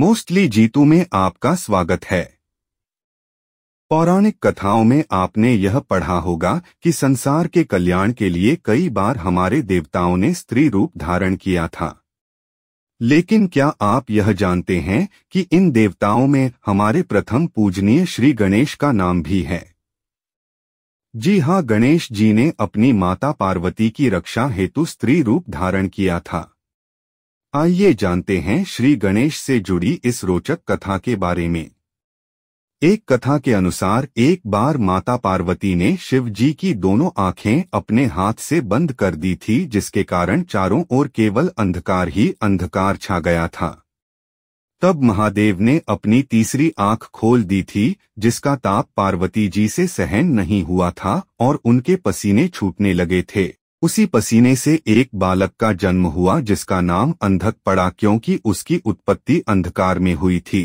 mostly Jitu में आपका स्वागत है पौराणिक कथाओं में आपने यह पढ़ा होगा कि संसार के कल्याण के लिए कई बार हमारे देवताओं ने स्त्री रूप धारण किया था लेकिन क्या आप यह जानते हैं कि इन देवताओं में हमारे प्रथम पूजनीय श्री गणेश का नाम भी है जी हाँ गणेश जी ने अपनी माता पार्वती की रक्षा हेतु स्त्री रूप धारण किया था आइए जानते हैं श्री गणेश से जुड़ी इस रोचक कथा के बारे में एक कथा के अनुसार एक बार माता पार्वती ने शिव जी की दोनों आंखें अपने हाथ से बंद कर दी थी जिसके कारण चारों ओर केवल अंधकार ही अंधकार छा गया था तब महादेव ने अपनी तीसरी आंख खोल दी थी जिसका ताप पार्वती जी से सहन नहीं हुआ था और उनके पसीने छूटने लगे थे उसी पसीने से एक बालक का जन्म हुआ जिसका नाम अंधक पड़ा क्योंकि उसकी उत्पत्ति अंधकार में हुई थी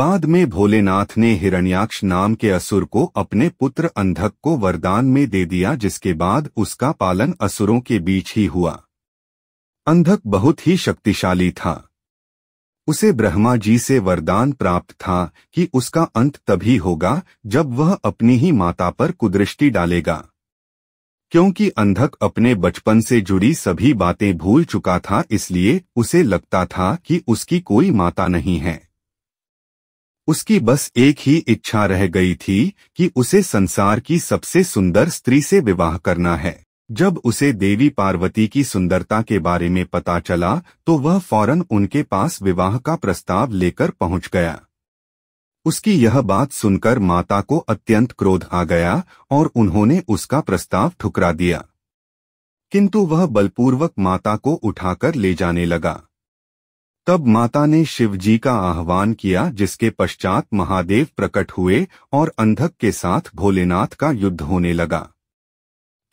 बाद में भोलेनाथ ने हिरण्याक्ष नाम के असुर को अपने पुत्र अंधक को वरदान में दे दिया जिसके बाद उसका पालन असुरों के बीच ही हुआ अंधक बहुत ही शक्तिशाली था उसे ब्रह्मा जी से वरदान प्राप्त था कि उसका अंत तभी होगा जब वह अपनी ही माता पर कुदृष्टि डालेगा क्योंकि अंधक अपने बचपन से जुड़ी सभी बातें भूल चुका था इसलिए उसे लगता था कि उसकी कोई माता नहीं है उसकी बस एक ही इच्छा रह गई थी कि उसे संसार की सबसे सुंदर स्त्री से विवाह करना है जब उसे देवी पार्वती की सुंदरता के बारे में पता चला तो वह फौरन उनके पास विवाह का प्रस्ताव लेकर पहुंच गया उसकी यह बात सुनकर माता को अत्यंत क्रोध आ गया और उन्होंने उसका प्रस्ताव ठुकरा दिया किंतु वह बलपूर्वक माता को उठाकर ले जाने लगा तब माता ने शिवजी का आह्वान किया जिसके पश्चात महादेव प्रकट हुए और अंधक के साथ भोलेनाथ का युद्ध होने लगा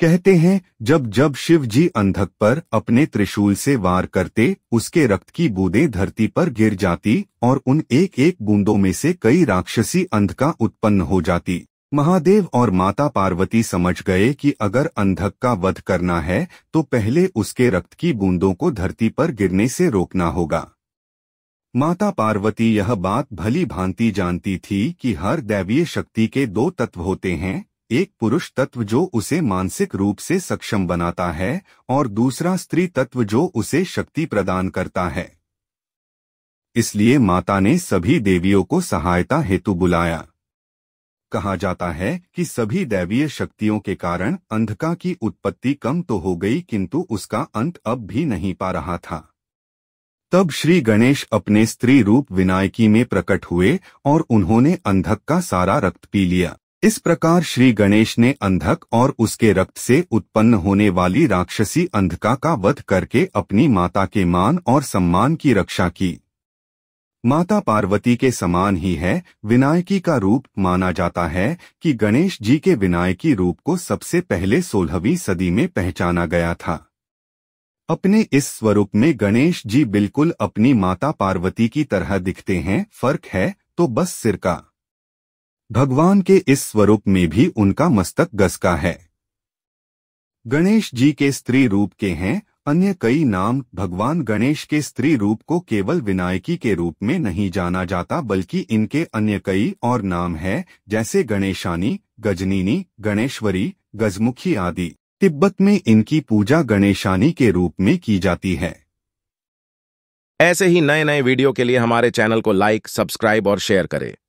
कहते हैं जब जब शिव जी अंधक पर अपने त्रिशूल से वार करते उसके रक्त की बूंदें धरती पर गिर जाती और उन एक एक बूंदों में से कई राक्षसी अंधका उत्पन्न हो जाती महादेव और माता पार्वती समझ गए कि अगर अंधक का वध करना है तो पहले उसके रक्त की बूंदों को धरती पर गिरने से रोकना होगा माता पार्वती यह बात भली भांति जानती थी कि हर दैवीय शक्ति के दो तत्व होते हैं एक पुरुष तत्व जो उसे मानसिक रूप से सक्षम बनाता है और दूसरा स्त्री तत्व जो उसे शक्ति प्रदान करता है इसलिए माता ने सभी देवियों को सहायता हेतु बुलाया कहा जाता है कि सभी दैवीय शक्तियों के कारण अंधका की उत्पत्ति कम तो हो गई किंतु उसका अंत अब भी नहीं पा रहा था तब श्री गणेश अपने स्त्री रूप विनायकी में प्रकट हुए और उन्होंने अंधक का सारा रक्त पी लिया इस प्रकार श्री गणेश ने अंधक और उसके रक्त से उत्पन्न होने वाली राक्षसी अंधका का वध करके अपनी माता के मान और सम्मान की रक्षा की माता पार्वती के समान ही है विनायकी का रूप माना जाता है कि गणेश जी के विनायकी रूप को सबसे पहले सोलहवीं सदी में पहचाना गया था अपने इस स्वरूप में गणेश जी बिल्कुल अपनी माता पार्वती की तरह दिखते हैं फर्क है तो बस सिर का भगवान के इस स्वरूप में भी उनका मस्तक गसका है गणेश जी के स्त्री रूप के हैं अन्य कई नाम भगवान गणेश के स्त्री रूप को केवल विनायकी के रूप में नहीं जाना जाता बल्कि इनके अन्य कई और नाम हैं जैसे गणेशानी गजनीनी गणेश्वरी गजमुखी आदि तिब्बत में इनकी पूजा गणेशानी के रूप में की जाती है ऐसे ही नए नए वीडियो के लिए हमारे चैनल को लाइक सब्सक्राइब और शेयर करें